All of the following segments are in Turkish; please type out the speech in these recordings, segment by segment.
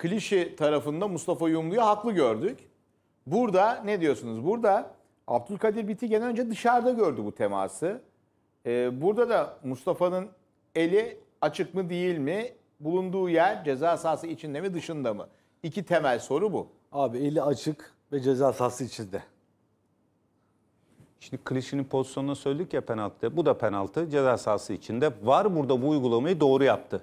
klişe tarafında Mustafa Yumlu'yu haklı gördük. Burada ne diyorsunuz? Burada Abdülkadir Bitigen önce dışarıda gördü bu teması. Ee, burada da Mustafa'nın eli açık mı değil mi? Bulunduğu yer ceza sahası içinde mi dışında mı? İki temel soru bu. Abi eli açık ve ceza sahası içinde. Şimdi klişinin pozisyonunu söyledik ya penaltı. Bu da penaltı. Ceza sahası içinde. Var burada bu uygulamayı doğru yaptı.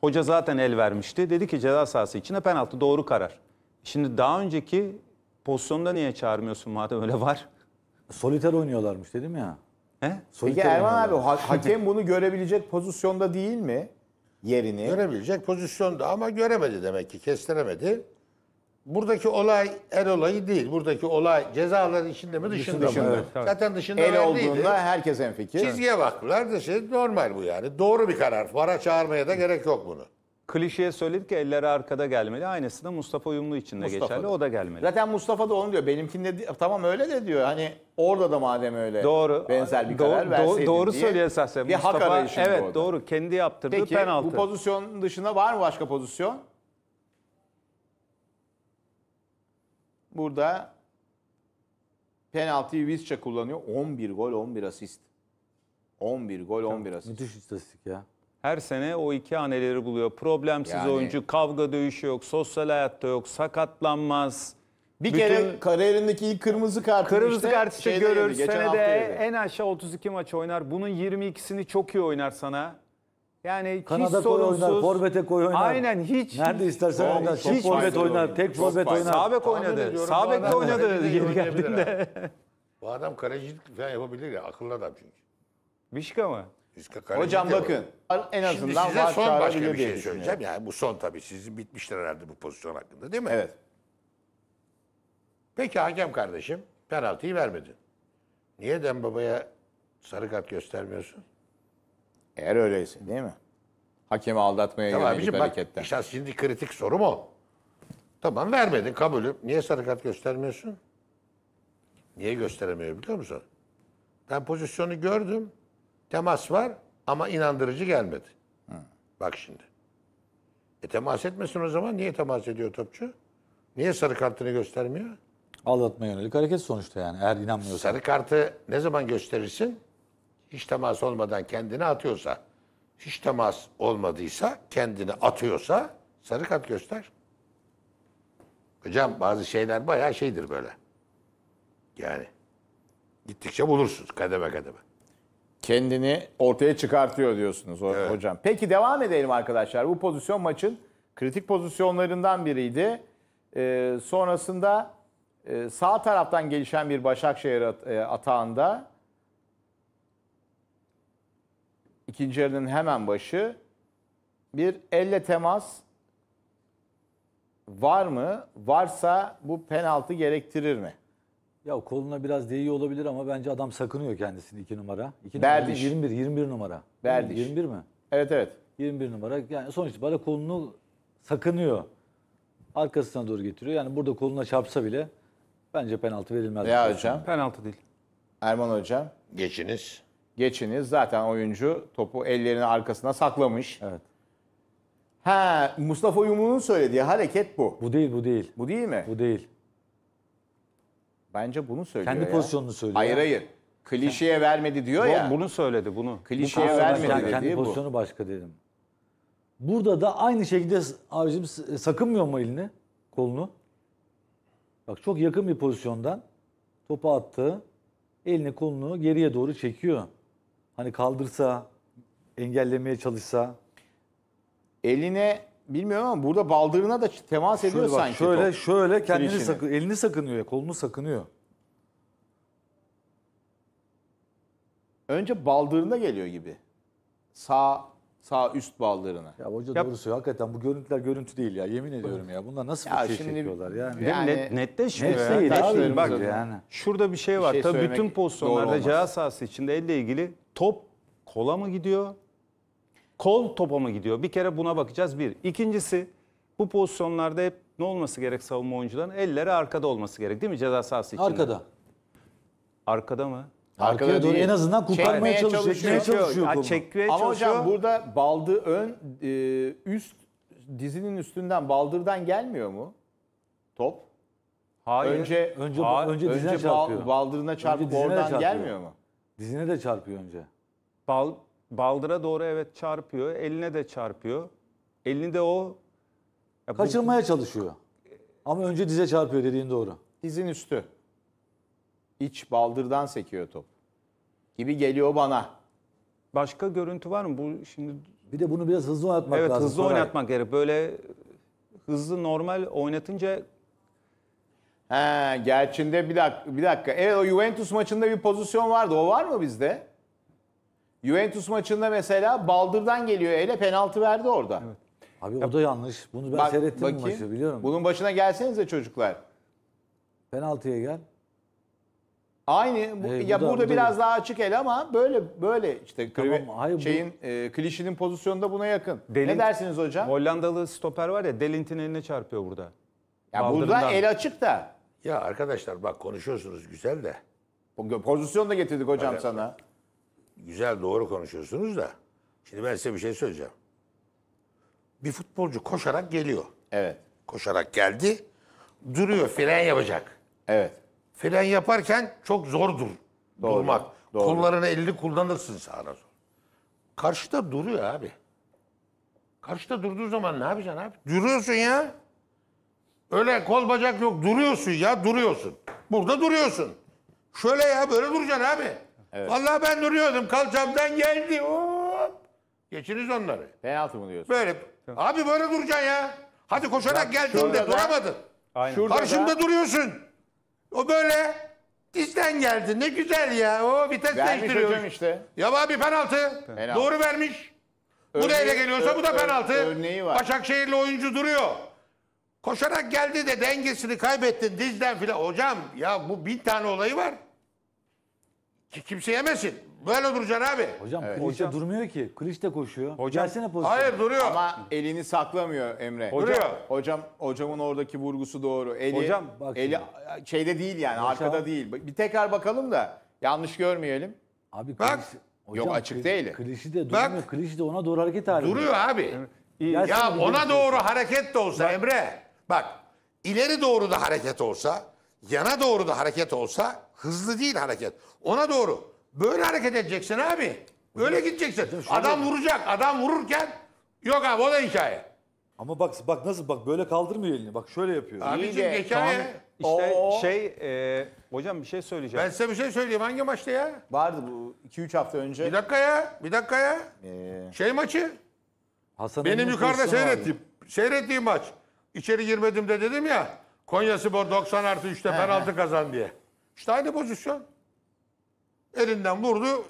Hoca zaten el vermişti. Dedi ki ceza sahası içine penaltı doğru karar. Şimdi daha önceki pozisyonda niye çağırmıyorsun madem öyle var? Soliter oynuyorlarmış dedim ya. He? Peki Erman abi ha- hakem bunu görebilecek pozisyonda değil mi? Yerini. Görebilecek pozisyonda ama göremedi demek ki kestiremedi. Buradaki olay el olayı değil. Buradaki olay cezaların içinde mi dışında, dışında mı? Evet, Zaten dışında El olduğunda değildi. herkes enfikir. Çizgiye baktılar da şey normal bu yani. Doğru bir karar. Vara çağırmaya da gerek yok bunu. Klişeye söyledik ki elleri arkada gelmeli. Aynısı da Mustafa Uyumlu için de geçerli. O da gelmeli. Zaten Mustafa da onu diyor. Benimkinde tamam öyle de diyor. Hani orada da madem öyle doğru. benzer bir doğru, karar verseydin doğru, doğru söylüyor esasen. Bir Mustafa, hak arayışında Evet orada. doğru. Kendi yaptırdığı Peki, penaltı. Peki bu pozisyon dışında var mı başka pozisyon? Burada penaltıyı Visca kullanıyor. 11 gol, 11 asist. 11 gol, 11 asist. Müthiş istatistik ya. Her sene o iki haneleri buluyor. Problemsiz Yani- oyuncu, kavga dövüşü yok, sosyal hayatta yok, sakatlanmaz. Bir Bütün kere kariyerindeki ilk kırmızı kartı kırmızı işte, görür. Senede en aşağı 32 maç oynar. Bunun 22'sini çok iyi oynar sana. Yani Kanada hiç koy sorunsuz. oynar, forvete koy oynar. Aynen hiç. Nerede istersen oynar. Çok hiç forvet faydalı oynar, oldu. tek Çok forvet faydalı. oynar. sabek oynadı. ediyorum, Sağ de oynadı geri geldiğinde. Bu adam kalecilik falan yapabilir ya. Akıllı adam çünkü. Vişka mı? Üskak kalecilik Hocam yapar. bakın en Şimdi azından size var son başka bir şey söyleyeceğim. Yani bu son tabii. Sizin bitmiştir herhalde bu pozisyon hakkında değil mi? Evet. Peki hakem kardeşim penaltıyı vermedin. Niye Dembaba'ya sarı kart göstermiyorsun? Eğer öyleyse değil mi? Hakemi aldatmaya tamam, yönelik abicim, hareketten. işte şimdi kritik sorum o. Tamam vermedin kabulüm. Niye sarı kart göstermiyorsun? Niye gösteremiyor biliyor musun? Ben pozisyonu gördüm. Temas var ama inandırıcı gelmedi. Hı. Bak şimdi. E temas etmesin o zaman. Niye temas ediyor topçu? Niye sarı kartını göstermiyor? Aldatma yönelik hareket sonuçta yani eğer inanmıyorsan. Sarı kartı ne zaman gösterirsin? hiç temas olmadan kendini atıyorsa, hiç temas olmadıysa kendini atıyorsa sarı kart göster. Hocam bazı şeyler bayağı şeydir böyle. Yani gittikçe bulursunuz kademe kademe. Kendini ortaya çıkartıyor diyorsunuz evet. hocam. Peki devam edelim arkadaşlar. Bu pozisyon maçın kritik pozisyonlarından biriydi. Ee, sonrasında e, sağ taraftan gelişen bir Başakşehir e, atağında ikinci yarının hemen başı bir elle temas var mı? Varsa bu penaltı gerektirir mi? Ya koluna biraz değiyor olabilir ama bence adam sakınıyor kendisini 2 numara. 2 numara 21, 21 numara. Berdiş. 21 mi? Evet evet. 21 numara. Yani sonuç itibariyle kolunu sakınıyor. Arkasına doğru getiriyor. Yani burada koluna çarpsa bile bence penaltı verilmez. Ya hocam. Penaltı değil. Erman hocam. Geçiniz geçiniz. Zaten oyuncu topu ellerini arkasına saklamış. Evet. Ha Mustafa Yumru'nun söylediği hareket bu. Bu değil bu değil. Bu değil mi? Bu değil. Bence bunu söylüyor Kendi ya. pozisyonunu söylüyor. Hayır hayır. Klişeye vermedi diyor Bu- ya. Bunu söyledi bunu. Klişeye Kendi vermedi pozisyonu- kendi dediği bu. pozisyonu başka dedim. Burada da aynı şekilde abicim s- e, sakınmıyor mu elini, kolunu? Bak çok yakın bir pozisyondan topu attı. Elini kolunu geriye doğru çekiyor hani kaldırsa, engellemeye çalışsa. Eline bilmiyorum ama burada baldırına da temas ediyor şöyle bak, sanki. Şöyle top. şöyle kendini sakın, elini sakınıyor, kolunu sakınıyor. Önce baldırına geliyor gibi. Sağ sağ üst baldırına. Ya hoca Yap. doğru söylüyor. Hakikaten bu görüntüler görüntü değil ya. Yemin ediyorum ya. Bunlar nasıl ya bir şey şimdi, çekiyorlar yani. yani net, nette Net değil abi. Bak yani. şurada bir şey var. şey Tabii bütün pozisyonlarda ceza sahası içinde elle ilgili top kola mı gidiyor? Kol topa mı gidiyor? Bir kere buna bakacağız bir. İkincisi bu pozisyonlarda hep ne olması gerek savunma oyuncuların? Elleri arkada olması gerek değil mi ceza sahası içinde? Arkada. Arkada mı? Arkaya Arkaya doğru en azından kurtarmaya Çekmeye çalışıyor. Çekmeye çalışıyor. çalışıyor Ha, Ama çalışıyor. hocam burada baldı ön e, üst dizinin üstünden baldırdan gelmiyor mu? Top. Hayır. Önce önce önce, önce dizine bal- çarpıyor. baldırına çarpıp dizine oradan çarpıyor. gelmiyor mu? Dizine de çarpıyor önce. Bal, baldıra doğru evet çarpıyor. Eline de çarpıyor. Elini de o... Ya bu- Kaçırmaya çalışıyor. Ama önce dize çarpıyor dediğin doğru. Dizin üstü. İç baldırdan sekiyor top. Gibi geliyor bana. Başka görüntü var mı? Bu şimdi Bir de bunu biraz hızlı oynatmak evet lazım. hızlı oynatmak gerek. Böyle hızlı normal oynatınca He, Gelçin'de bir dakika, bir dakika. Evet o Juventus maçında bir pozisyon vardı. O var mı bizde? Juventus maçında mesela baldırdan geliyor ele penaltı verdi orada. Evet. Abi o da yanlış. Bunu ben Bak- seyrettim bu bakayım. maçı biliyorum. Bunun başına gelsenize çocuklar. Penaltıya gel. Aynı bu, Ee, ya da- burada bu da- biraz daha açık el ama böyle böyle işte Tamam, krive- hayır, bu- e, klişinin pozisyonu buna yakın. Delin- ne dersiniz hocam? Hollandalı stoper var ya Delint'in eline çarpıyor burada. Ya burada el açık da ya arkadaşlar bak konuşuyorsunuz güzel de. Pozisyon da getirdik hocam Hayır. sana. Güzel doğru konuşuyorsunuz da. Şimdi ben size bir şey söyleyeceğim. Bir futbolcu koşarak geliyor. Evet. Koşarak geldi. Duruyor fren yapacak. Evet. Fren yaparken çok zordur doğru, durmak. Doğru. Kollarını elini kullanırsın sağına sola. Karşıda duruyor abi. Karşıda durduğu zaman ne yapacaksın abi? Duruyorsun ya. Öyle kol bacak yok. Duruyorsun ya duruyorsun. Burada duruyorsun. Şöyle ya böyle duracaksın abi. Evet. Vallahi ben duruyordum. Kalçamdan geldi. Hop. Geçiniz onları. Penaltı mı diyorsun? Böyle. Abi böyle duracaksın ya. Hadi koşarak geldiğinde şurada da- duramadın. Aynen. Şurada Karşımda duruyorsun. O böyle. Dizden geldi. Ne güzel ya. O vites Vermiş değiştiriyor. hocam işte. Ya abi penaltı. Penaltı. Doğru vermiş. Bu da Örneği- ele geliyorsa bu da penaltı. örneği var. Başakşehirli oyuncu duruyor. Koşarak geldi de dengesini kaybettin dizden filan. Hocam ya bu bin tane olayı var. Ki kimse yemesin. Böyle duracaksın abi. Hocam evet. Kliç de durmuyor ki. Kliç de koşuyor. Hocam, Gelsene pozisyon. Hayır duruyor. Ama elini saklamıyor Emre. duruyor. Hocam, hocamın oradaki vurgusu doğru. Eli, hocam bak Eli şimdi. şeyde değil yani Hocam. arkada değil. Bir tekrar bakalım da yanlış görmeyelim. Abi kliş, bak. Hocam, Yok açık değil. Klişi de durmuyor. Bak, klişi de ona doğru hareket halinde. Duruyor abi. Evet. Ya, ya ona doğru hareket de olsa bak, Emre. Bak ileri doğru da hareket olsa, yana doğru da hareket olsa hızlı değil hareket. Ona doğru. Böyle hareket edeceksin abi. Böyle gideceksin. Adam vuracak. Adam vururken yok abi o da hikaye. Ama bak bak nasıl bak böyle kaldırmıyor elini. Bak şöyle yapıyor. Abicim hikaye. İşte Oo. şey e, hocam bir şey söyleyeceğim. Ben size bir şey söyleyeyim. Hangi maçta ya? Vardı bu 2-3 hafta önce. Bir dakika ya. Bir dakika ya. Ee. Şey maçı. Hasan Benim yukarıda seyrettiğim, seyrettiğim maç. İçeri girmedim de dedim ya. Konya Spor 90 artı 3'te penaltı kazan diye. İşte aynı pozisyon. Elinden vurdu.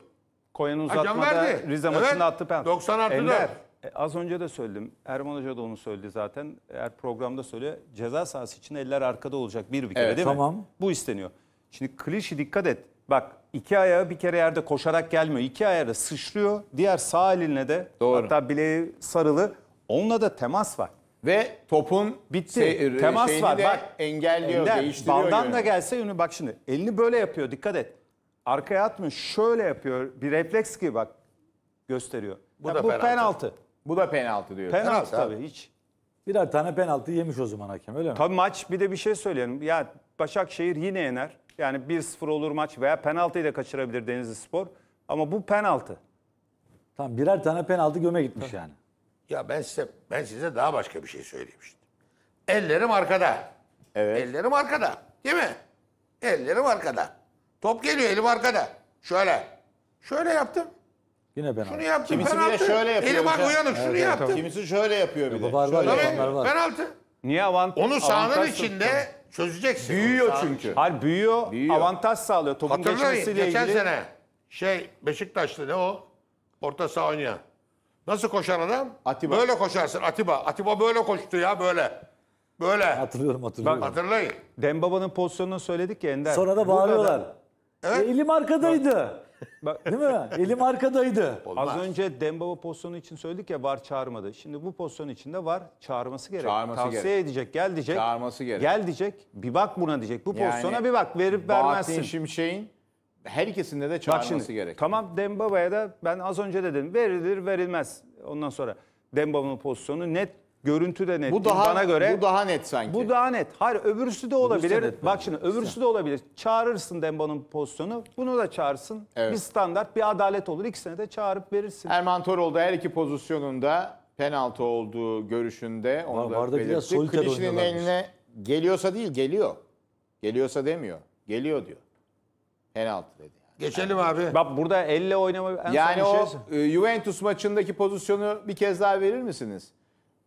Konya'nın Hakem uzatmada verdi. Rize Evet. maçında attı penaltı. 90 artı Ender, e, az önce de söyledim. Erman Hoca da onu söyledi zaten. Eğer programda söylüyor. Ceza sahası için eller arkada olacak bir bir kere Evet, değil mi? tamam. Bu isteniyor. Şimdi klişi dikkat et. Bak iki ayağı bir kere yerde koşarak gelmiyor. İki ayağı da sıçrıyor. Diğer sağ eline de Doğru. hatta bileği sarılı. Onunla da temas var ve topun bitti. Se- şey, Temas var. Bak engelliyor, Ender, değiştiriyor. Baldan yönü. da gelse yönü bak şimdi. Elini böyle yapıyor dikkat et. Arkaya atmıyor. Şöyle yapıyor. Bir refleks gibi bak gösteriyor. Bu, da bu penaltı. penaltı. Bu da penaltı diyor. Penaltı, penaltı tabii hiç. Birer tane penaltı yemiş o zaman hakem öyle mi? Tabii maç bir de bir şey söyleyelim. Ya Başakşehir yine yener. Yani 1-0 olur maç veya penaltıyı da kaçırabilir Denizli Spor. Ama bu penaltı. Tamam birer tane penaltı göme gitmiş yani. Ya ben size ben size daha başka bir şey söyleyeyim şimdi. Ellerim arkada. Evet. Ellerim arkada. Değil mi? Ellerim arkada. Top geliyor elim arkada. Şöyle. Şöyle yaptım. Yine ben Şunu yaptım Kimisi penaltı. bile şöyle yapıyor. Elim bak hocam. uyanık şunu Evet, yaptım. Kimisi şöyle yapıyor bir de. Var var Şöyle- yapanlar Tabii, var. penaltı. Niye avant Onu sahanın avantaj- içinde çözeceksin. Büyüyor çünkü. Hayır büyüyor, Büyüyor. avantaj sağlıyor. Topun Hatırlayın geçmesiyle geçen ilgili. sene şey Beşiktaşlı ne o? Orta saha oynayan. Nasıl koşar adam? Atiba. Böyle koşarsın Atiba. Atiba böyle koştu ya böyle. Böyle. Hatırlıyorum hatırlıyorum. Hatırlayın. Dembaba'nın pozisyonunu söyledik ya Ender. Sonra da Bu bağırıyorlar. Evet. E, elim arkadaydı. Bak- Değil mi? Elim arkadaydı. Olmaz. Az önce Dembaba pozisyonu için söyledik ya var çağırmadı. Şimdi bu pozisyon içinde var çağırması gerek. Çağırması Tavsiye gerek. edecek, gel diyecek. Çağırması gerek. Gel diyecek. Bir bak buna diyecek. Bu Yani bir bak verip Bahattin vermezsin. Şimşek'in her ikisinde de Bak çağırması gerek. Tamam Dembaba'ya da ben az önce dedim verilir verilmez. Ondan sonra Dembaba'nın pozisyonu net görüntü de net. Bu daha bana göre bu daha net sanki. Bu daha net. Hayır öbürsü de olabilir. net Bak şimdi öbürsü de olabilir. Çağırırsın Demba'nın pozisyonu. Bunu da çağırsın. Evet. Bir standart bir adalet olur. İkisine de çağırıp verirsin. Erman Toroğlu da her iki pozisyonunda penaltı olduğu görüşünde onu Var, da belirtti. Klişinin eline geliyorsa değil geliyor. Geliyorsa demiyor. Geliyor diyor. Penaltı dedi. Geçelim abi. Bak burada elle oynama en Yani şey o şey- Juventus maçındaki pozisyonu bir kez daha verir misiniz?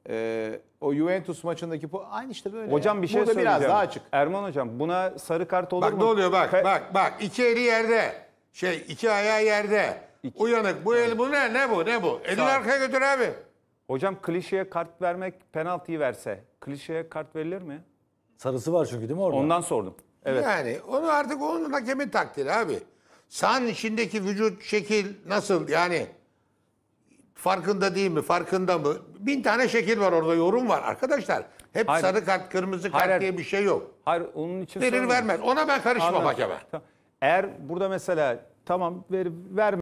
E, o Juventus maçındaki bu aynı işte böyle. Hocam bir şey Burada söyleyeceğim. biraz daha açık. Erman hocam buna sarı kart olur Bak mu? ne oluyor bak bak bak iki eli yerde. Şey iki ayağı yerde. Uyanık bu el bu ne ne bu ne bu? Elini arkaya götür abi. Hocam klişeye kart vermek penaltıyı verse klişeye kart verilir mi? Sarısı var çünkü değil mi orada? Ondan sordum. Evet. Yani onu artık onun hakemin takdiri abi. Sen içindeki vücut, şekil nasıl yani farkında değil mi, farkında mı? Bin tane şekil var orada, yorum var arkadaşlar. Hep Hayır. sarı kart, kırmızı kart Hayır, hayır. bir şey yok. Hayır onun için Verir sormuyorum. vermez. Ona ben karışmam hakeme. Eğer burada mesela tamam ver, vermez.